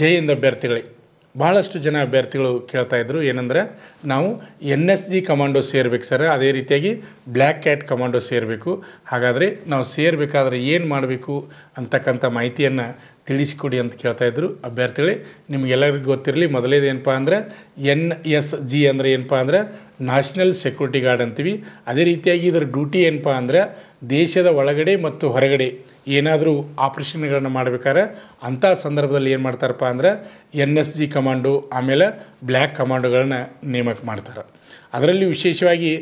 ಜೈಯಿಂದ ಅಭ್ಯರ್ಥಿಗಳಿಗೆ ಭಾಳಷ್ಟು ಜನ ಅಭ್ಯರ್ಥಿಗಳು ಕೇಳ್ತಾ ಕೇಳ್ತಾಯಿದ್ರು ಏನಂದರೆ ನಾವು ಎನ್ ಎಸ್ ಜಿ ಕಮಾಂಡೋ ಸೇರಬೇಕು ಸರ್ ಅದೇ ರೀತಿಯಾಗಿ ಬ್ಲ್ಯಾಕ್ ಕ್ಯಾಟ್ ಕಮಾಂಡೋ ಸೇರಬೇಕು ಹಾಗಾದರೆ ನಾವು ಸೇರಬೇಕಾದ್ರೆ ಏನು ಮಾಡಬೇಕು ಅಂತಕ್ಕಂಥ ಮಾಹಿತಿಯನ್ನು ತಿಳಿಸಿಕೊಡಿ ಅಂತ ಕೇಳ್ತಾಯಿದ್ರು ಅಭ್ಯರ್ಥಿಗಳೇ ನಿಮಗೆಲ್ಲರಿಗೂ ಗೊತ್ತಿರಲಿ ಮೊದಲೇದು ಏನಪ್ಪ ಅಂದರೆ ಎನ್ ಎಸ್ ಜಿ ಅಂದರೆ ಏನಪ್ಪ ಅಂದರೆ ನ್ಯಾಷನಲ್ ಸೆಕ್ಯೂರಿಟಿ ಗಾರ್ಡ್ ಅಂತೀವಿ ಅದೇ ರೀತಿಯಾಗಿ ಇದರ ಡ್ಯೂಟಿ ಏನಪ್ಪ ಅಂದರೆ ದೇಶದ ಒಳಗಡೆ ಮತ್ತು ಹೊರಗಡೆ ಏನಾದರೂ ಆಪ್ರೇಷನ್ಗಳನ್ನು ಮಾಡಬೇಕಾದ್ರೆ ಅಂಥ ಸಂದರ್ಭದಲ್ಲಿ ಏನು ಮಾಡ್ತಾರಪ್ಪ ಅಂದರೆ ಎನ್ ಎಸ್ ಜಿ ಕಮಾಂಡು ಆಮೇಲೆ ಬ್ಲ್ಯಾಕ್ ಕಮಾಂಡುಗಳನ್ನ ನೇಮಕ ಮಾಡ್ತಾರೆ ಅದರಲ್ಲಿ ವಿಶೇಷವಾಗಿ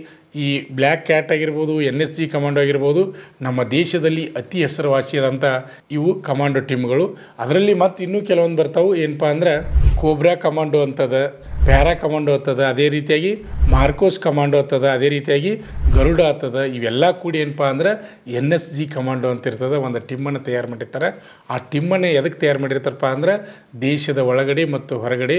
ಈ ಬ್ಲ್ಯಾಕ್ ಕ್ಯಾಟ್ ಆಗಿರ್ಬೋದು ಎನ್ ಎಸ್ ಜಿ ಕಮಾಂಡೋ ಆಗಿರ್ಬೋದು ನಮ್ಮ ದೇಶದಲ್ಲಿ ಅತಿ ಹೆಸರುವಾಸಿಯಾದಂಥ ಇವು ಕಮಾಂಡೋ ಟೀಮ್ಗಳು ಅದರಲ್ಲಿ ಮತ್ತು ಇನ್ನೂ ಕೆಲವೊಂದು ಬರ್ತಾವೆ ಏನಪ್ಪ ಅಂದರೆ ಕೋಬ್ರಾ ಕಮಾಂಡೋ ಅಂತದ ಪ್ಯಾರಾ ಕಮಾಂಡೋ ಆಗ್ತದೆ ಅದೇ ರೀತಿಯಾಗಿ ಮಾರ್ಕೋಸ್ ಕಮಾಂಡೋ ಆಗ್ತದೆ ಅದೇ ರೀತಿಯಾಗಿ ಗರುಡ ಆತದ ಇವೆಲ್ಲ ಕೂಡಿ ಏನಪ್ಪ ಅಂದ್ರೆ ಎನ್ ಎಸ್ ಜಿ ಕಮಾಂಡೋ ಅಂತ ಇರ್ತದೆ ಒಂದು ಟಿಮ್ಮನ್ನು ತಯಾರು ಮಾಡಿರ್ತಾರೆ ಆ ಟಿಮ್ಮನ್ನು ಎದಕ್ಕೆ ತಯಾರು ಮಾಡಿರ್ತಾರಪ್ಪ ಅಂದ್ರೆ ದೇಶದ ಒಳಗಡೆ ಮತ್ತು ಹೊರಗಡೆ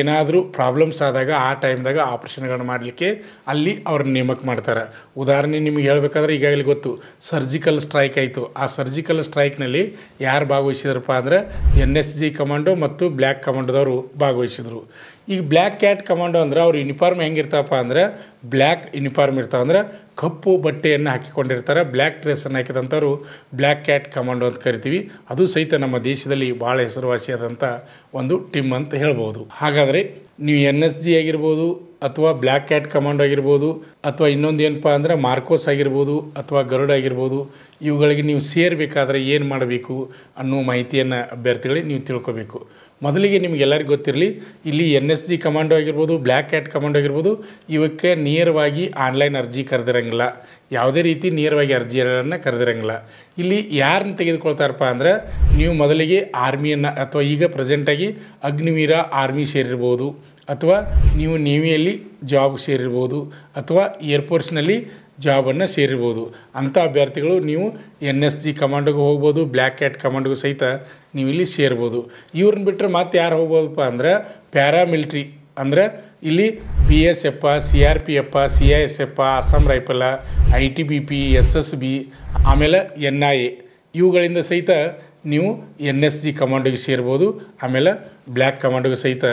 ಏನಾದರೂ ಪ್ರಾಬ್ಲಮ್ಸ್ ಆದಾಗ ಆ ಟೈಮ್ದಾಗ ಆಪ್ರೇಷನ್ಗಳನ್ನ ಮಾಡಲಿಕ್ಕೆ ಅಲ್ಲಿ ಅವ್ರನ್ನ ನೇಮಕ ಮಾಡ್ತಾರೆ ಉದಾಹರಣೆ ನಿಮಗೆ ಹೇಳಬೇಕಾದ್ರೆ ಈಗಾಗಲೇ ಗೊತ್ತು ಸರ್ಜಿಕಲ್ ಸ್ಟ್ರೈಕ್ ಆಯಿತು ಆ ಸರ್ಜಿಕಲ್ ಸ್ಟ್ರೈಕ್ನಲ್ಲಿ ಯಾರು ಭಾಗವಹಿಸಿದ್ರಪ್ಪ ಅಂದ್ರೆ ಎನ್ ಎಸ್ ಜಿ ಕಮಾಂಡೋ ಮತ್ತು ಬ್ಲ್ಯಾಕ್ ಕಮಾಂಡೋದವರು ಭಾಗವಹಿಸಿದರು ಈಗ ಬ್ಲ್ಯಾಕ್ ಕ್ಯಾಟ್ ಕಮಾಂಡೋ ಅಂದ್ರೆ ಅವ್ರ ಯೂನಿಫಾರ್ಮ್ ಹೆಂಗಿರ್ತಪ್ಪ ಅಂದರೆ ಬ್ಲ್ಯಾಕ್ ಯೂನಿಫಾರ್ಮ್ ಇರ್ತಾವೆ ಅಂದರೆ ಕಪ್ಪು ಬಟ್ಟೆಯನ್ನು ಹಾಕಿಕೊಂಡಿರ್ತಾರೆ ಬ್ಲ್ಯಾಕ್ ಡ್ರೆಸ್ಸನ್ನು ಹಾಕಿದಂಥವ್ರು ಬ್ಲ್ಯಾಕ್ ಕ್ಯಾಟ್ ಕಮಾಂಡೋ ಅಂತ ಕರಿತೀವಿ ಅದು ಸಹಿತ ನಮ್ಮ ದೇಶದಲ್ಲಿ ಭಾಳ ಹೆಸರುವಾಸಿಯಾದಂಥ ಒಂದು ಟಿಮ್ ಅಂತ ಹೇಳ್ಬೋದು ಹಾಗಾದರೆ ನೀವು ಎನ್ ಎಸ್ ಜಿ ಆಗಿರ್ಬೋದು ಅಥವಾ ಬ್ಲ್ಯಾಕ್ ಕ್ಯಾಟ್ ಕಮಾಂಡೋ ಆಗಿರ್ಬೋದು ಅಥವಾ ಇನ್ನೊಂದು ಏನಪ್ಪ ಅಂದರೆ ಮಾರ್ಕೋಸ್ ಆಗಿರ್ಬೋದು ಅಥವಾ ಗರುಡ್ ಆಗಿರ್ಬೋದು ಇವುಗಳಿಗೆ ನೀವು ಸೇರಬೇಕಾದ್ರೆ ಏನು ಮಾಡಬೇಕು ಅನ್ನೋ ಮಾಹಿತಿಯನ್ನು ಅಭ್ಯರ್ಥಿಗಳಿಗೆ ನೀವು ತಿಳ್ಕೊಬೇಕು ಮೊದಲಿಗೆ ನಿಮಗೆಲ್ಲರಿಗೂ ಗೊತ್ತಿರಲಿ ಇಲ್ಲಿ ಎನ್ ಎಸ್ ಜಿ ಕಮಾಂಡೋ ಆಗಿರ್ಬೋದು ಬ್ಲ್ಯಾಕ್ ಕ್ಯಾಟ್ ಕಮಾಂಡೋ ಆಗಿರ್ಬೋದು ಇವಕ್ಕೆ ನೇರವಾಗಿ ಆನ್ಲೈನ್ ಅರ್ಜಿ ಕರೆದಿರಂಗಿಲ್ಲ ಯಾವುದೇ ರೀತಿ ನೇರವಾಗಿ ಅರ್ಜಿಗಳನ್ನು ಕರೆದಿರಂಗಿಲ್ಲ ಇಲ್ಲಿ ಯಾರನ್ನು ತೆಗೆದುಕೊಳ್ತಾರಪ್ಪ ಅಂದರೆ ನೀವು ಮೊದಲಿಗೆ ಆರ್ಮಿಯನ್ನು ಅಥವಾ ಈಗ ಪ್ರೆಸೆಂಟಾಗಿ ಅಗ್ನಿವೀರ ಆರ್ಮಿ ಸೇರಿರ್ಬೋದು ಅಥವಾ ನೀವು ನೇವಿಯಲ್ಲಿ ಜಾಬ್ ಸೇರಿರ್ಬೋದು ಅಥವಾ ಏರ್ಫೋರ್ಸ್ನಲ್ಲಿ ಜಾಬನ್ನು ಸೇರಿರ್ಬೋದು ಅಂಥ ಅಭ್ಯರ್ಥಿಗಳು ನೀವು ಎನ್ ಎಸ್ ಜಿ ಕಮಾಂಡಿಗೂ ಹೋಗ್ಬೋದು ಬ್ಲ್ಯಾಕ್ ಕ್ಯಾಟ್ ಕಮಾಂಡಿಗೂ ಸಹಿತ ನೀವು ಇಲ್ಲಿ ಸೇರ್ಬೋದು ಇವ್ರನ್ನ ಬಿಟ್ಟರೆ ಮತ್ತೆ ಯಾರು ಹೋಗ್ಬೋದಪ್ಪ ಅಂದರೆ ಪ್ಯಾರಾಮಿಲ್ಟ್ರಿ ಅಂದರೆ ಇಲ್ಲಿ B S F C R P F C I S F Assam rifle I T B P S S B ಆಮೇಲೆ ಎನ್ ಐ ಎ ಇವುಗಳಿಂದ ಸಹಿತ ನೀವು ಎನ್ ಎಸ್ ಜಿ ಕಮಾಂಡೋಗೆ ಸೇರ್ಬೋದು ಆಮೇಲೆ ಬ್ಲ್ಯಾಕ್ ಕಮಾಂಡೋಗೆ ಸಹಿತ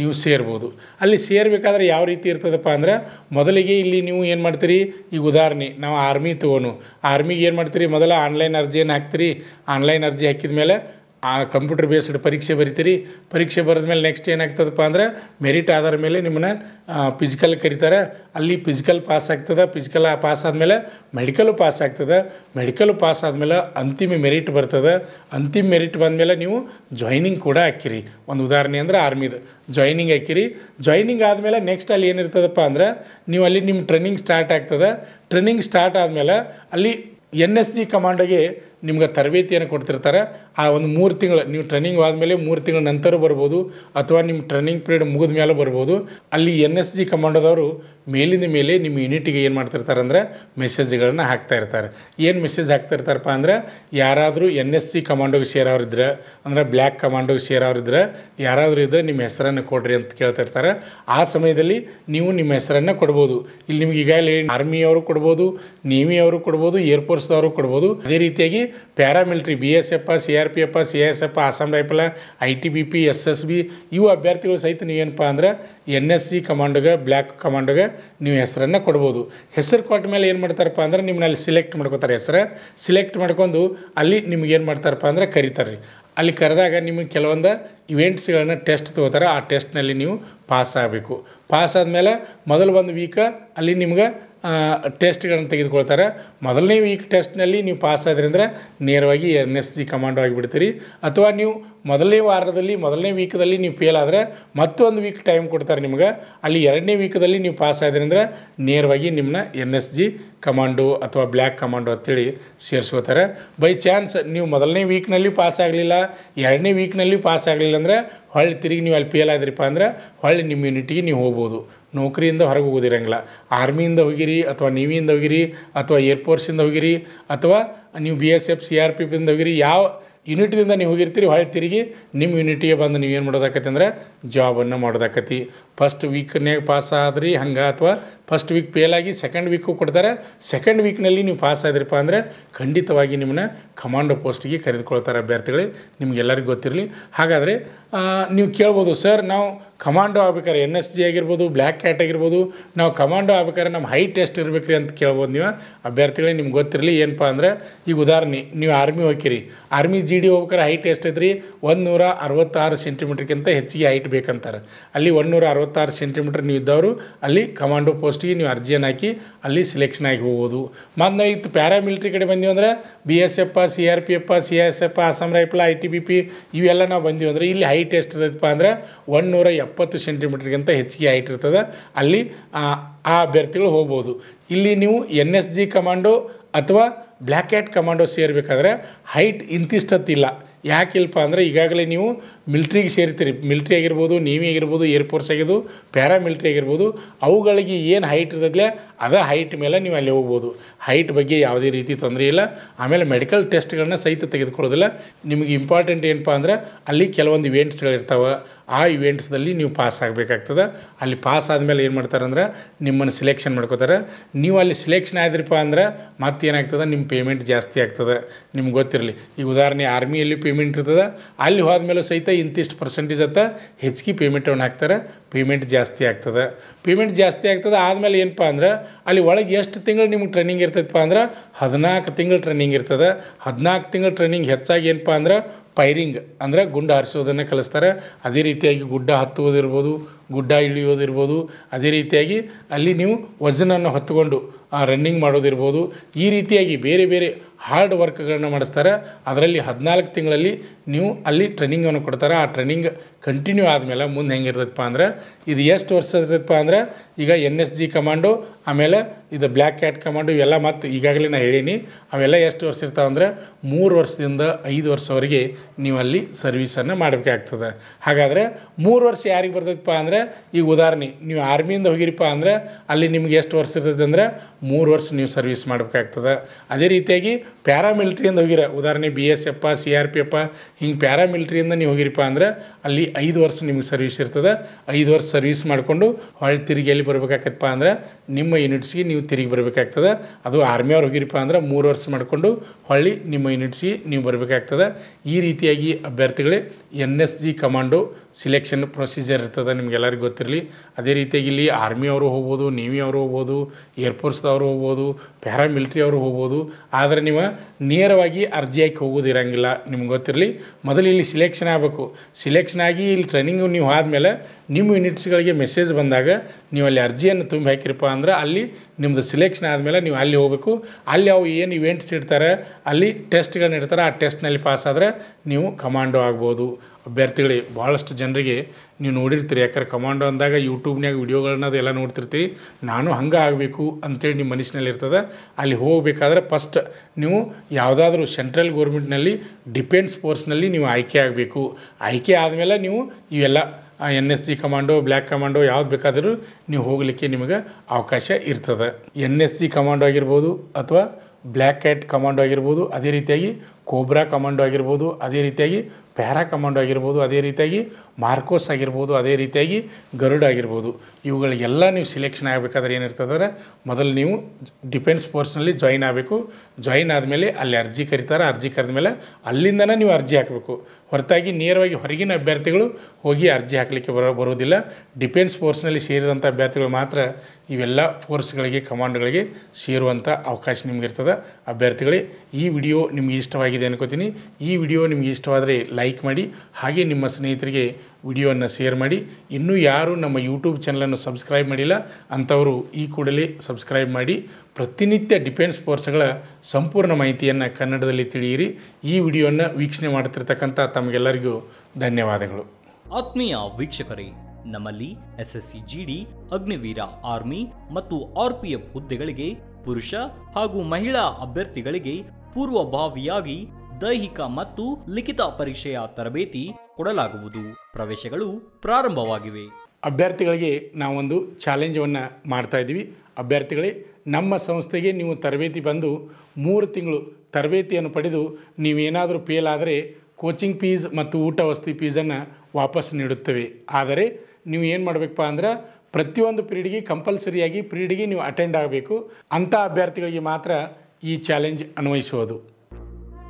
ನೀವು ಸೇರ್ಬೋದು ಅಲ್ಲಿ ಸೇರಬೇಕಾದ್ರೆ ಯಾವ ರೀತಿ ಇರ್ತದಪ್ಪ ಅಂದರೆ ಮೊದಲಿಗೆ ಇಲ್ಲಿ ನೀವು ಏನು ಮಾಡ್ತೀರಿ ಈಗ ಉದಾಹರಣೆ ನಾವು ಆರ್ಮಿ ತೊಗೊಂಡು ಆರ್ಮಿಗೆ ಏನು ಮಾಡ್ತೀರಿ ಮೊದಲ ಆನ್ಲೈನ್ ಅರ್ಜಿಯನ್ನು ಹಾಕ್ತೀರಿ ಆನ್ಲೈನ್ ಅರ್ಜಿ ಹಾಕಿದ ಮೇಲೆ ಆ ಕಂಪ್ಯೂಟರ್ ಬೇಸ್ಡ್ ಪರೀಕ್ಷೆ ಬರಿತೀರಿ ಪರೀಕ್ಷೆ ಬರೆದ ಮೇಲೆ ನೆಕ್ಸ್ಟ್ ಏನಾಗ್ತದಪ್ಪ ಅಂದರೆ ಮೆರಿಟ್ ಆಧಾರ ಮೇಲೆ ನಿಮ್ಮನ್ನ ಫಿಸಿಕಲ್ ಕರೀತಾರೆ ಅಲ್ಲಿ ಫಿಸಿಕಲ್ ಪಾಸ್ ಆಗ್ತದೆ ಫಿಸಿಕಲ್ ಪಾಸ್ ಆದಮೇಲೆ ಮೆಡಿಕಲು ಪಾಸ್ ಆಗ್ತದೆ ಮೆಡಿಕಲ್ ಪಾಸ್ ಆದಮೇಲೆ ಅಂತಿಮ ಮೆರಿಟ್ ಬರ್ತದೆ ಅಂತಿಮ ಮೆರಿಟ್ ಬಂದಮೇಲೆ ನೀವು ಜಾಯ್ನಿಂಗ್ ಕೂಡ ಹಾಕಿರಿ ಒಂದು ಉದಾಹರಣೆ ಅಂದರೆ ಆರ್ಮಿದು ಜಾಯ್ನಿಂಗ್ ಹಾಕಿರಿ ಜಾಯ್ನಿಂಗ್ ಆದಮೇಲೆ ನೆಕ್ಸ್ಟ್ ಅಲ್ಲಿ ಏನಿರ್ತದಪ್ಪ ಅಂದರೆ ನೀವು ಅಲ್ಲಿ ನಿಮ್ಮ ಟ್ರೈನಿಂಗ್ ಸ್ಟಾರ್ಟ್ ಆಗ್ತದೆ ಟ್ರೈನಿಂಗ್ ಸ್ಟಾರ್ಟ್ ಆದಮೇಲೆ ಅಲ್ಲಿ ಎನ್ ಎಸ್ ಜಿ ಕಮಾಂಡೋಗೆ ನಿಮ್ಗೆ ತರಬೇತಿಯನ್ನು ಕೊಡ್ತಿರ್ತಾರೆ ಆ ಒಂದು ಮೂರು ತಿಂಗಳು ನೀವು ಟ್ರೈನಿಂಗ್ ಆದಮೇಲೆ ಮೂರು ತಿಂಗಳ ನಂತರ ಬರ್ಬೋದು ಅಥವಾ ನಿಮ್ಮ ಟ್ರೈನಿಂಗ್ ಪೀರಿಯಡ್ ಮುಗಿದ ಮೇಲೆ ಬರ್ಬೋದು ಅಲ್ಲಿ ಎನ್ ಎಸ್ ಜಿ ಕಮಾಂಡೋದವರು ಮೇಲಿಂದ ಮೇಲೆ ನಿಮ್ಮ ಯೂನಿಟಿಗೆ ಏನು ಮಾಡ್ತಿರ್ತಾರೆ ಅಂದರೆ ಮೆಸೇಜ್ಗಳನ್ನು ಹಾಕ್ತಾ ಇರ್ತಾರೆ ಏನು ಮೆಸೇಜ್ ಹಾಕ್ತಾ ಇರ್ತಾರಪ್ಪ ಅಂದರೆ ಯಾರಾದರೂ ಎನ್ ಎಸ್ ಸಿ ಕಮಾಂಡೋಗೆ ಸೇರೋರಿದ್ರೆ ಅಂದರೆ ಬ್ಲ್ಯಾಕ್ ಕಮಾಂಡೋಗೆ ಸೇರೋರಿದ್ರೆ ಯಾರಾದರೂ ಇದ್ದರೆ ನಿಮ್ಮ ಹೆಸರನ್ನು ಕೊಡ್ರಿ ಅಂತ ಕೇಳ್ತಿರ್ತಾರೆ ಆ ಸಮಯದಲ್ಲಿ ನೀವು ನಿಮ್ಮ ಹೆಸರನ್ನು ಕೊಡ್ಬೋದು ಇಲ್ಲಿ ನಿಮ್ಗೆ ಈಗಾಗಲೇ ಆರ್ಮಿಯವರು ಕೊಡ್ಬೋದು ನೇವಿಯವರು ಕೊಡ್ಬೋದು ಏರ್ಫೋರ್ಸ್ದವರು ಕೊಡ್ಬೋದು ಅದೇ ರೀತಿಯಾಗಿ paramilitary B S F C R P F C S F Assam rifle I T B P S S B ಇವು ಅಭ್ಯರ್ಥಿಗಳು ಸಹಿತ ನೀವೇನಪ್ಪ ಅಂದ್ರೆ ಎನ್ ಎಸ್ ಸಿ ಕಮಾಂಡ್ಗೆ ಬ್ಲ್ಯಾಕ್ ಕಮಾಂಡ್ಗೆ ನೀವು ಹೆಸರನ್ನು ಕೊಡ್ಬೋದು ಹೆಸರು ಕೊಟ್ಟ ಮೇಲೆ ಏನು ಮಾಡ್ತಾರಪ್ಪ ಅಂದ್ರೆ ನಿಮ್ಮನ್ನ ಅಲ್ಲಿ ಸಿಲೆಕ್ಟ್ ಮಾಡ್ಕೋತಾರೆ ಹೆಸರು ಸಿಲೆಕ್ಟ್ ಮಾಡ್ಕೊಂಡು ಅಲ್ಲಿ ನಿಮ್ಗೆ ಏನು ಮಾಡ್ತಾರಪ್ಪ ಅಂದರೆ ಕರೀತಾರೆ ಅಲ್ಲಿ ಕರೆದಾಗ ನಿಮಗೆ ಕೆಲವೊಂದು ಇವೆಂಟ್ಸ್ಗಳನ್ನ ಟೆಸ್ಟ್ ತೊಗೋತಾರೆ ಆ ಟೆಸ್ಟ್ನಲ್ಲಿ ನೀವು ಪಾಸ್ ಆಗಬೇಕು ಪಾಸ್ ಆದಮೇಲೆ ಮೊದಲು ಒಂದು ವೀಕ ಅಲ್ಲಿ ನಿಮ್ಗೆ ಟೆಸ್ಟ್ಗಳನ್ನು ತೆಗೆದುಕೊಳ್ತಾರೆ ಮೊದಲನೇ ವೀಕ್ ಟೆಸ್ಟ್ನಲ್ಲಿ ನೀವು ಪಾಸ್ ಆದ್ರಿ ನೇರವಾಗಿ ಎನ್ ಎಸ್ ಜಿ ಕಮಾಂಡೋ ಆಗಿಬಿಡ್ತೀರಿ ಅಥವಾ ನೀವು ಮೊದಲನೇ ವಾರದಲ್ಲಿ ಮೊದಲನೇ ವೀಕದಲ್ಲಿ ನೀವು ಫೇಲ್ ಆದರೆ ಮತ್ತೊಂದು ವೀಕ್ ಟೈಮ್ ಕೊಡ್ತಾರೆ ನಿಮ್ಗೆ ಅಲ್ಲಿ ಎರಡನೇ ವೀಕದಲ್ಲಿ ನೀವು ಪಾಸ್ ಆದ್ರಿಂದ ನೇರವಾಗಿ ನಿಮ್ಮನ್ನ ಎನ್ ಎಸ್ ಜಿ ಕಮಾಂಡು ಅಥವಾ ಬ್ಲ್ಯಾಕ್ ಕಮಾಂಡು ಅಂತೇಳಿ ಸೇರಿಸ್ಕೋತಾರೆ ಬೈ ಚಾನ್ಸ್ ನೀವು ಮೊದಲನೇ ವೀಕ್ನಲ್ಲಿ ಪಾಸ್ ಆಗಲಿಲ್ಲ ಎರಡನೇ ವೀಕ್ನಲ್ಲಿ ಪಾಸ್ ಆಗಲಿಲ್ಲ ಅಂದರೆ ಹೊಳ್ಳಿ ತಿರುಗಿ ನೀವು ಅಲ್ಲಿ ಫೇಲ್ ಆದ್ರಿಪ್ಪ ಅಂದರೆ ಹೊಳ್ಳಿ ನಿಮ್ಮ ಯೂನಿಟಿಗೆ ನೀವು ಹೋಗ್ಬೋದು ನೌಕರಿಯಿಂದ ಹೊರಗೆ ಹೋಗೋದಿರಂಗಿಲ್ಲ ಆರ್ಮಿಯಿಂದ ಹೋಗಿರಿ ಅಥವಾ ನೇವಿಯಿಂದ ಹೋಗಿರಿ ಅಥವಾ ಏರ್ಫೋರ್ಸಿಂದ ಹೋಗಿರಿ ಅಥವಾ ನೀವು B S F C R P ಹೋಗಿರಿ ಯಾವ ಯೂನಿಟ್ದಿಂದ ನೀವು ಹೋಗಿರ್ತೀರಿ ಹೊರಗೆ ತಿರುಗಿ ನಿಮ್ಮ ಯೂನಿಟಿಗೆ ಬಂದು ನೀವು ಏನು ಮಾಡೋದಾಕತಿ ಅಂದ್ರೆ ಜಾಬನ್ನು ಮಾಡೋದಾಕತಿ ಫಸ್ಟ್ ವೀಕ್ನ್ಯಾಗ ಪಾಸ್ ಆದ್ರಿ ಹಂಗೆ ಅಥವಾ ಫಸ್ಟ್ ವೀಕ್ ಫೇಲ್ ಆಗಿ ಸೆಕೆಂಡ್ ವೀಕು ಕೊಡ್ತಾರೆ ಸೆಕೆಂಡ್ ವೀಕ್ನಲ್ಲಿ ನೀವು ಪಾಸ್ ಆದ್ರಪ್ಪ ಅಂದರೆ ಖಂಡಿತವಾಗಿ ನಿಮ್ಮನ್ನ ಕಮಾಂಡೋ ಪೋಸ್ಟಿಗೆ ಕರೆದುಕೊಳ್ತಾರೆ ಅಭ್ಯರ್ಥಿಗಳೇ ನಿಮಗೆಲ್ಲರಿಗೂ ಗೊತ್ತಿರಲಿ ಹಾಗಾದರೆ ನೀವು ಕೇಳ್ಬೋದು ಸರ್ ನಾವು ಕಮಾಂಡೋ ಆಗ್ಬೇಕಾದ್ರೆ ಎನ್ ಎಸ್ ಜಿ ಆಗಿರ್ಬೋದು ಬ್ಲ್ಯಾಕ್ ಕ್ಯಾಟ್ ಆಗಿರ್ಬೋದು ನಾವು ಕಮಾಂಡೋ ಆಗ್ಬೇಕಾದ್ರೆ ನಮ್ಮ ಹೈಟ್ ಟೆಸ್ಟ್ ಇರಬೇಕು ರೀ ಅಂತ ಕೇಳ್ಬೋದು ನೀವು ಅಭ್ಯರ್ಥಿಗಳೇ ನಿಮ್ಗೆ ಗೊತ್ತಿರಲಿ ಏನಪ್ಪ ಅಂದರೆ ಈಗ ಉದಾಹರಣೆ ನೀವು ಆರ್ಮಿ ಹೋಗಿರಿ ಆರ್ಮಿ ಜಿ ಡಿ ಹೋಗ್ಬೇಕಾರೆ ಹೈಟ್ ಎಷ್ಟಿದ್ರಿ ಒಂದು ನೂರ ಅರವತ್ತಾರು ಸೆಂಟಿಮೀಟ್ರಿಗಿಂತ ಹೆಚ್ಚಿಗೆ ಹೈಟ್ ಬೇಕಂತಾರೆ ಅಲ್ಲಿ ಒಂದು ನೂರ ಅರವತ್ತಾರು ಸೆಂಟಿಮೀಟ್ರ್ ನೀವು ಇದ್ದವರು ಅಲ್ಲಿ ಕಮಾಂಡೋ ಪೋಸ್ಟ್ ಪೋಸ್ಟಿಗೆ ನೀವು ಅರ್ಜಿಯನ್ನು ಹಾಕಿ ಅಲ್ಲಿ ಸೆಲೆಕ್ಷನ್ ಆಗಿ ಹೋಗ್ಬೋದು ಮತ್ತು ಇತ್ತು ಪ್ಯಾರಾಮಿಲಿಟ್ರಿ ಕಡೆ ಬಂದೀವಿ ಅಂದರೆ B S F C R P F C S F Assam rifle I T B P ಇವೆಲ್ಲ ನಾವು ಬಂದೀವಿ ಅಂದರೆ ಇಲ್ಲಿ ಹೈಟ್ ಎಷ್ಟು ಇರ್ತದಪ್ಪ ಅಂದರೆ ನೂರ ಎಪ್ಪತ್ತು ಸೆಂಟಿಮೀಟ್ರ್ಗಿಂತ ಹೆಚ್ಚಿಗೆ ಹೈಟ್ ಇರ್ತದೆ ಅಲ್ಲಿ ಆ ಅಭ್ಯರ್ಥಿಗಳು ಹೋಗ್ಬೋದು ಇಲ್ಲಿ ನೀವು ಎನ್ ಎಸ್ ಜಿ ಕಮಾಂಡೋ ಅಥವಾ ಬ್ಲ್ಯಾಕ್ ಆ್ಯಟ್ ಕಮಾಂಡೋ ಸೇರಬೇಕಾದ್ರೆ ಹೈಟ್ ಇಂತಿಷ್ಟತ್ತಿಲ್ಲ ಯಾಕಿಲ್ಪ ಅಂದರೆ ಈಗಾಗಲೇ ನೀವು ಮಿಲ್ಟ್ರಿಗೆ ಸೇರ್ತೀರಿ ಮಿಲ್ಟ್ರಿ ಆಗಿರ್ಬೋದು ನೇವಿ ಆಗಿರ್ಬೋದು ಏರ್ಫೋರ್ಸ್ ಆಗಿದ್ದು ಪ್ಯಾರಾಮಿಲ್ಟ್ರಿ ಆಗಿರ್ಬೋದು ಅವುಗಳಿಗೆ ಏನು ಹೈಟ್ ಇರ್ತದಲೇ ಅದೇ ಹೈಟ್ ಮೇಲೆ ನೀವು ಅಲ್ಲಿ ಹೋಗ್ಬೋದು ಹೈಟ್ ಬಗ್ಗೆ ಯಾವುದೇ ರೀತಿ ತೊಂದರೆ ಇಲ್ಲ ಆಮೇಲೆ ಮೆಡಿಕಲ್ ಟೆಸ್ಟ್ಗಳನ್ನ ಸಹಿತ ತೆಗೆದುಕೊಳ್ಳೋದಿಲ್ಲ ನಿಮಗೆ ಇಂಪಾರ್ಟೆಂಟ್ ಏನಪ್ಪ ಅಂದ್ರೆ ಅಲ್ಲಿ ಕೆಲವೊಂದು ಇವೆಂಟ್ಸ್ಗಳಿರ್ತಾವೆ ಆ ಇವೆಂಟ್ಸ್ದಲ್ಲಿ ನೀವು ಪಾಸ್ ಆಗಬೇಕಾಗ್ತದೆ ಅಲ್ಲಿ ಪಾಸ್ ಆದಮೇಲೆ ಏನು ಮಾಡ್ತಾರೆ ಅಂದ್ರೆ ನಿಮ್ಮನ್ನು ಸಿಲೆಕ್ಷನ್ ಮಾಡ್ಕೋತಾರೆ ನೀವು ಅಲ್ಲಿ ಸಿಲೆಕ್ಷನ್ ಆದ್ರಿಪ್ಪ ಅಂದ್ರೆ ಮತ್ತೇನಾಗ್ತದೆ ನಿಮ್ಮ ಪೇಮೆಂಟ್ ಜಾಸ್ತಿ ಆಗ್ತದೆ ನಿಮ್ಗೆ ಗೊತ್ತಿರಲಿ ಈಗ ಉದಾಹರಣೆ ಆರ್ಮಿಯಲ್ಲಿ ಪೇಮೆಂಟ್ ಇರ್ತದೆ ಅಲ್ಲಿ ಹೋದ್ಮೇಲೂ ಸಹಿತ ಇಂತಿಷ್ಟು ಪರ್ಸೆಂಟೇಜ್ ಅತ್ತ ಹೆಚ್ಚಿಗೆ ಪೇಮೆಂಟ್ ಅವ್ನು ಹಾಕ್ತಾರೆ ಪೇಮೆಂಟ್ ಜಾಸ್ತಿ ಆಗ್ತದೆ ಪೇಮೆಂಟ್ ಜಾಸ್ತಿ ಆಗ್ತದೆ ಆದಮೇಲೆ ಏನಪ್ಪ ಅಂದ್ರೆ ಅಲ್ಲಿ ಒಳಗೆ ಎಷ್ಟು ತಿಂಗಳು ನಿಮ್ಗೆ ಟ್ರೈನಿಂಗ್ ಇರ್ತೈತಪ್ಪ ಅಂದ್ರೆ ಹದಿನಾಲ್ಕು ತಿಂಗಳು ಟ್ರೈನಿಂಗ್ ಇರ್ತದೆ ಹದಿನಾಲ್ಕು ತಿಂಗಳು ಟ್ರೈನಿಂಗ್ ಹೆಚ್ಚಾಗಿ ಏನಪ್ಪ ಅಂದ್ರೆ ಪೈರಿಂಗ್ ಅಂದರೆ ಗುಂಡ ಹಾರಿಸೋದನ್ನೇ ಕಲಿಸ್ತಾರೆ ಅದೇ ರೀತಿಯಾಗಿ ಗುಡ್ಡ ಹತ್ತುವುದಿರ್ಬೋದು ಗುಡ್ಡ ಇಳಿಯೋದಿರ್ಬೋದು ಅದೇ ರೀತಿಯಾಗಿ ಅಲ್ಲಿ ನೀವು ವಜನನ್ನು ಹೊತ್ತುಕೊಂಡು ರನ್ನಿಂಗ್ ಮಾಡೋದಿರ್ಬೋದು ಈ ರೀತಿಯಾಗಿ ಬೇರೆ ಬೇರೆ ಹಾರ್ಡ್ ವರ್ಕ್ಗಳನ್ನ ಮಾಡಿಸ್ತಾರೆ ಅದರಲ್ಲಿ ಹದಿನಾಲ್ಕು ತಿಂಗಳಲ್ಲಿ ನೀವು ಅಲ್ಲಿ ಟ್ರೈನಿಂಗನ್ನು ಕೊಡ್ತಾರೆ ಆ ಟ್ರೈನಿಂಗ್ ಕಂಟಿನ್ಯೂ ಆದಮೇಲೆ ಮುಂದೆ ಹೆಂಗಿರ್ತದಪ್ಪ ಅಂದ್ರೆ ಇದು ಎಷ್ಟು ವರ್ಷ ಇರ್ತದಪ್ಪ ಅಂದ್ರೆ ಈಗ ಎನ್ ಎಸ್ ಜಿ ಕಮಾಂಡು ಆಮೇಲೆ ಇದು ಬ್ಲ್ಯಾಕ್ ಕ್ಯಾಟ್ ಕಮಾಂಡು ಇವೆಲ್ಲ ಮತ್ತು ಈಗಾಗಲೇ ನಾನು ಹೇಳೀನಿ ಅವೆಲ್ಲ ಎಷ್ಟು ವರ್ಷ ಇರ್ತಾವಂದ್ರೆ ಮೂರು ವರ್ಷದಿಂದ ಐದು ವರ್ಷವರೆಗೆ ನೀವು ಅಲ್ಲಿ ಸರ್ವೀಸನ್ನು ಮಾಡಬೇಕಾಗ್ತದೆ ಹಾಗಾದರೆ ಮೂರು ವರ್ಷ ಯಾರಿಗೆ ಬರ್ತದಪ್ಪ ಅಂದರೆ ಈಗ ಉದಾಹರಣೆ ನೀವು ಆರ್ಮಿಯಿಂದ ಹೋಗಿರಿಪ್ಪ ಅಂದರೆ ಅಲ್ಲಿ ನಿಮ್ಗೆ ಎಷ್ಟು ವರ್ಷ ಇರ್ತದೆ ಅಂದರೆ ಮೂರು ವರ್ಷ ನೀವು ಸರ್ವಿಸ್ ಮಾಡಬೇಕಾಗ್ತದೆ ಅದೇ ರೀತಿಯಾಗಿ ಪ್ಯಾರಾಮಿಲ್ಟ್ರಿಯಿಂದ ಹೋಗಿರ ಉದಾಹರಣೆ B S F C R P ಎಪ್ಪ ಹಿಂಗೆ ಪ್ಯಾರಾಮಿಲ್ಟ್ರಿಯಿಂದ ನೀವು ಹೋಗಿರಪ್ಪ ಅಂದ್ರೆ ಅಲ್ಲಿ ಐದು ವರ್ಷ ನಿಮಗೆ ಸರ್ವಿಸ್ ಇರ್ತದೆ ಐದು ವರ್ಷ ಸರ್ವಿಸ್ ಮಾಡಿಕೊಂಡು ಹೊಳೆ ತಿರುಗಿ ಎಲ್ಲಿ ಬರಬೇಕಾಗತ್ತಪ್ಪ ಅಂದ್ರೆ ನಿಮ್ಮ ಯೂನಿಟ್ಸ್ಗೆ ನೀವು ತಿರುಗಿ ಬರಬೇಕಾಗ್ತದೆ ಅದು ಆರ್ಮಿಯವ್ರು ಹೋಗಿರಿಪ್ಪ ಹೋಗಿರಪ್ಪ ಅಂದ್ರೆ ಮೂರು ವರ್ಷ ಮಾಡಿಕೊಂಡು ಹೊಳ್ಳಿ ನಿಮ್ಮ ಯೂನಿಟ್ಸ್ಗೆ ನೀವು ಬರಬೇಕಾಗ್ತದೆ ಈ ರೀತಿಯಾಗಿ ಅಭ್ಯರ್ಥಿಗಳೇ N S G commando selection procedure ಇರ್ತದೆ ನಿಮ್ಗೆಲ್ಲರಿಗೂ ಗೊತ್ತಿರಲಿ ಅದೇ ರೀತಿಯಾಗಿ ಇಲ್ಲಿ ಆರ್ಮಿಯವರು ಹೋಗ್ಬೋದು ಅವರು ಹೋಗ್ಬೋದು ಏರ್ಫೋರ್ಸ್ದವರು ಹೋಗ್ಬೋದು ಅವರು ಹೋಗ್ಬೋದು ಆದರೆ ನೀವು ನೇರವಾಗಿ ಅರ್ಜಿ ಹಾಕಿ ಹೋಗೋದು ನಿಮ್ಗೆ ಗೊತ್ತಿರಲಿ ಮೊದಲು ಇಲ್ಲಿ ಸಿಲೆಕ್ಷನ್ ಆಗಬೇಕು ಸಿಲೆಕ್ಷನ್ ಆಗಿ ಇಲ್ಲಿ ಟ್ರೈನಿಂಗು ನೀವು ಆದಮೇಲೆ ನಿಮ್ಮ ಯೂನಿಟ್ಸ್ಗಳಿಗೆ ಮೆಸೇಜ್ ಬಂದಾಗ ನೀವು ಅಲ್ಲಿ ಅರ್ಜಿಯನ್ನು ತುಂಬಿ ಹಾಕಿರಪ್ಪ ಅಂದ್ರೆ ಅಲ್ಲಿ ನಿಮ್ಮದು ಸಿಲೆಕ್ಷನ್ ಆದಮೇಲೆ ನೀವು ಅಲ್ಲಿ ಹೋಗಬೇಕು ಅಲ್ಲಿ ಅವು ಏನು ಇವೆಂಟ್ಸ್ ಇಡ್ತಾರೆ ಅಲ್ಲಿ ಟೆಸ್ಟ್ಗಳನ್ನ ಇಡ್ತಾರೆ ಆ ಟೆಸ್ಟ್ನಲ್ಲಿ ಪಾಸ್ ಆದರೆ ನೀವು ಕಮಾಂಡೋ ಆಗ್ಬೋದು ಅಭ್ಯರ್ಥಿಗಳಿಗೆ ಭಾಳಷ್ಟು ಜನರಿಗೆ ನೀವು ನೋಡಿರ್ತೀರಿ ಯಾಕಂದ್ರೆ ಕಮಾಂಡೋ ಅಂದಾಗ ಯೂಟ್ಯೂಬ್ನಾಗ ವಿಡಿಯೋಗಳನ್ನ ಅದೆಲ್ಲ ನೋಡ್ತಿರ್ತೀರಿ ನಾನು ಹಂಗೆ ಆಗಬೇಕು ಅಂತೇಳಿ ನಿಮ್ಮ ಮನಸ್ಸಿನಲ್ಲಿ ಇರ್ತದೆ ಅಲ್ಲಿ ಹೋಗಬೇಕಾದ್ರೆ ಫಸ್ಟ್ ನೀವು ಯಾವುದಾದ್ರೂ ಸೆಂಟ್ರಲ್ ಗೌರ್ಮೆಂಟ್ನಲ್ಲಿ ಡಿಫೆನ್ಸ್ ಫೋರ್ಸ್ನಲ್ಲಿ ನೀವು ಆಯ್ಕೆ ಆಗಬೇಕು ಆಯ್ಕೆ ಆದಮೇಲೆ ನೀವು ಇವೆಲ್ಲ N S G commando black commando ಯಾವ್ದು ಬೇಕಾದರೂ ನೀವು ಹೋಗಲಿಕ್ಕೆ ನಿಮಗೆ ಅವಕಾಶ ಇರ್ತದೆ ಎನ್ ಎಸ್ ಜಿ ಕಮಾಂಡೋ ಆಗಿರ್ಬೋದು ಅಥವಾ ಬ್ಲ್ಯಾಕ್ ಕ್ಯಾಟ್ ಕಮಾಂಡೋ ಆಗಿರ್ಬೋದು ಅದೇ ರೀತಿಯಾಗಿ ಕೋಬ್ರಾ ಕಮಾಂಡೋ ಆಗಿರ್ಬೋದು ಅದೇ ರೀತಿಯಾಗಿ ಪ್ಯಾರಾ ಕಮಾಂಡೋ ಆಗಿರ್ಬೋದು ಅದೇ ರೀತಿಯಾಗಿ ಮಾರ್ಕೋಸ್ ಆಗಿರ್ಬೋದು ಅದೇ ರೀತಿಯಾಗಿ ಗರುಡ್ ಆಗಿರ್ಬೋದು ಇವುಗಳಿಗೆಲ್ಲ ನೀವು ಸಿಲೆಕ್ಷನ್ ಆಗಬೇಕಾದ್ರೆ ಏನಿರ್ತದಂದ್ರೆ ಮೊದಲು ನೀವು ಡಿಫೆನ್ಸ್ ಫೋರ್ಸ್ನಲ್ಲಿ ಜಾಯಿನ್ ಆಗಬೇಕು ಜಾಯಿನ್ ಆದಮೇಲೆ ಅಲ್ಲಿ ಅರ್ಜಿ ಕರೀತಾರೆ ಅರ್ಜಿ ಕರೆದ ಮೇಲೆ ಅಲ್ಲಿಂದನೇ ನೀವು ಅರ್ಜಿ ಹಾಕಬೇಕು ಹೊರತಾಗಿ ನೇರವಾಗಿ ಹೊರಗಿನ ಅಭ್ಯರ್ಥಿಗಳು ಹೋಗಿ ಅರ್ಜಿ ಹಾಕಲಿಕ್ಕೆ ಬರೋ ಬರುವುದಿಲ್ಲ ಡಿಫೆನ್ಸ್ ಫೋರ್ಸ್ನಲ್ಲಿ ಸೇರಿದಂಥ ಅಭ್ಯರ್ಥಿಗಳು ಮಾತ್ರ ಇವೆಲ್ಲ ಫೋರ್ಸ್ಗಳಿಗೆ ಕಮಾಂಡ್ಗಳಿಗೆ ಸೇರುವಂಥ ಅವಕಾಶ ನಿಮಗಿರ್ತದೆ ಅಭ್ಯರ್ಥಿಗಳೇ ಈ ವಿಡಿಯೋ ನಿಮಗೆ ಇಷ್ಟವಾಗಿದೆ ಅನ್ಕೋತೀನಿ ಈ ವಿಡಿಯೋ ನಿಮಗೆ ಇಷ್ಟವಾದರೆ ಲೈಕ್ ಮಾಡಿ ಹಾಗೆ ನಿಮ್ಮ ಸ್ನೇಹಿತರಿಗೆ ವಿಡಿಯೋವನ್ನು ಶೇರ್ ಮಾಡಿ ಇನ್ನೂ ಯಾರು ನಮ್ಮ ಯೂಟ್ಯೂಬ್ ಚಾನಲನ್ನು ಸಬ್ಸ್ಕ್ರೈಬ್ ಮಾಡಿಲ್ಲ ಅಂಥವರು ಈ ಕೂಡಲೇ ಸಬ್ಸ್ಕ್ರೈಬ್ ಮಾಡಿ ಪ್ರತಿನಿತ್ಯ ಡಿಫೆನ್ಸ್ ಫೋರ್ಸ್ಗಳ ಸಂಪೂರ್ಣ ಮಾಹಿತಿಯನ್ನು ಕನ್ನಡದಲ್ಲಿ ತಿಳಿಯಿರಿ ಈ ವಿಡಿಯೋವನ್ನು ವೀಕ್ಷಣೆ ಮಾಡ್ತಿರ್ತಕ್ಕಂಥ ತಮಗೆಲ್ಲರಿಗೂ ಧನ್ಯವಾದಗಳು ಆತ್ಮೀಯ ವೀಕ್ಷಕರೇ ನಮ್ಮಲ್ಲಿ S G D Agniveer army ಮತ್ತು ಆರ್ ಪಿ ಎಫ್ ಹುದ್ದೆಗಳಿಗೆ ಪುರುಷ ಹಾಗೂ ಮಹಿಳಾ ಅಭ್ಯರ್ಥಿಗಳಿಗೆ ಪೂರ್ವಭಾವಿಯಾಗಿ ದೈಹಿಕ ಮತ್ತು ಲಿಖಿತ ಪರೀಕ್ಷೆಯ ತರಬೇತಿ ಕೊಡಲಾಗುವುದು ಪ್ರವೇಶಗಳು ಪ್ರಾರಂಭವಾಗಿವೆ ಅಭ್ಯರ್ಥಿಗಳಿಗೆ ನಾವೊಂದು ಚಾಲೆಂಜವನ್ನು ಮಾಡ್ತಾ ಇದ್ದೀವಿ ಅಭ್ಯರ್ಥಿಗಳೇ ನಮ್ಮ ಸಂಸ್ಥೆಗೆ ನೀವು ತರಬೇತಿ ಬಂದು ಮೂರು ತಿಂಗಳು ತರಬೇತಿಯನ್ನು ಪಡೆದು ನೀವೇನಾದರೂ ಫೇಲ್ ಆದರೆ ಕೋಚಿಂಗ್ ಫೀಸ್ ಮತ್ತು ಊಟ ವಸತಿ ಫೀಸನ್ನು ವಾಪಸ್ ನೀಡುತ್ತೇವೆ ಆದರೆ ನೀವು ಏನು ಮಾಡಬೇಕಪ್ಪ ಅಂದ್ರೆ ಪ್ರತಿಯೊಂದು ಪೀರಿಯಡ್ಗೆ ಕಂಪಲ್ಸರಿಯಾಗಿ ಪೀರಿಯಡ್ಗೆ ನೀವು ಅಟೆಂಡ್ ಆಗಬೇಕು ಅಂಥ ಅಭ್ಯರ್ಥಿಗಳಿಗೆ ಮಾತ್ರ ಈ ಚಾಲೆಂಜ್ ಅನ್ವಯಿಸುವುದು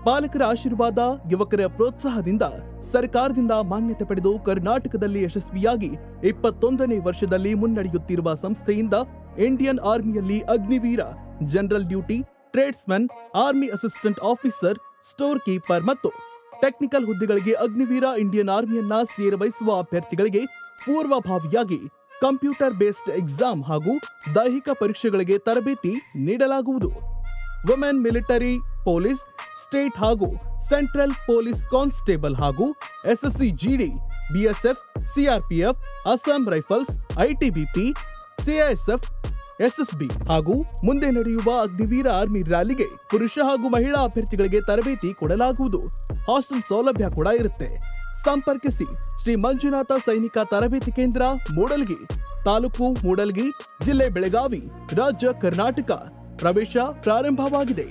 ಪಾಲಕರ ಆಶೀರ್ವಾದ ಯುವಕರ ಪ್ರೋತ್ಸಾಹದಿಂದ ಸರ್ಕಾರದಿಂದ ಮಾನ್ಯತೆ ಪಡೆದು ಕರ್ನಾಟಕದಲ್ಲಿ ಯಶಸ್ವಿಯಾಗಿ ಇಪ್ಪತ್ತೊಂದನೇ ವರ್ಷದಲ್ಲಿ ಮುನ್ನಡೆಯುತ್ತಿರುವ ಸಂಸ್ಥೆಯಿಂದ ಇಂಡಿಯನ್ ಆರ್ಮಿಯಲ್ಲಿ Agniveer general duty tradesman army assistant officer store keeper ಮತ್ತು ಟೆಕ್ನಿಕಲ್ ಹುದ್ದೆಗಳಿಗೆ ಅಗ್ನಿವೀರ ಇಂಡಿಯನ್ ಆರ್ಮಿಯನ್ನ ಸೇರಬಯಸುವ ಅಭ್ಯರ್ಥಿಗಳಿಗೆ ಪೂರ್ವಭಾವಿಯಾಗಿ ಕಂಪ್ಯೂಟರ್ ಬೇಸ್ಡ್ ಎಕ್ಸಾಮ್ ಹಾಗೂ ದೈಹಿಕ ಪರೀಕ್ಷೆಗಳಿಗೆ ತರಬೇತಿ ನೀಡಲಾಗುವುದು ವುಮೆನ್ ಮಿಲಿಟರಿ ಪೊಲೀಸ್ ಸ್ಟೇಟ್ ಹಾಗೂ ಸೆಂಟ್ರಲ್ ಪೊಲೀಸ್ ಕಾನ್ಸ್ಟೇಬಲ್ ಹಾಗೂ SSC GD BSF CRPF Assam rifles ITBP CISF SSB ಹಾಗೂ ಮುಂದೆ ನಡೆಯುವ ಅಗ್ನಿವೀರ ಆರ್ಮಿ ರ್ಯಾಲಿಗೆ ಪುರುಷ ಹಾಗೂ ಮಹಿಳಾ ಅಭ್ಯರ್ಥಿಗಳಿಗೆ ತರಬೇತಿ ಕೊಡಲಾಗುವುದು ಹಾಸ್ಟೆಲ್ ಸೌಲಭ್ಯ ಕೂಡ ಇರುತ್ತೆ ಸಂಪರ್ಕಿಸಿ ಶ್ರೀ ಮಂಜುನಾಥ ಸೈನಿಕ ತರಬೇತಿ ಕೇಂದ್ರ ಮೂಡಲ್ಗಿ ತಾಲೂಕು ಮೂಡಲ್ಗಿ ಜಿಲ್ಲೆ ಬೆಳಗಾವಿ ರಾಜ್ಯ ಕರ್ನಾಟಕ ಪ್ರವೇಶ ಪ್ರಾರಂಭವಾಗಿದೆ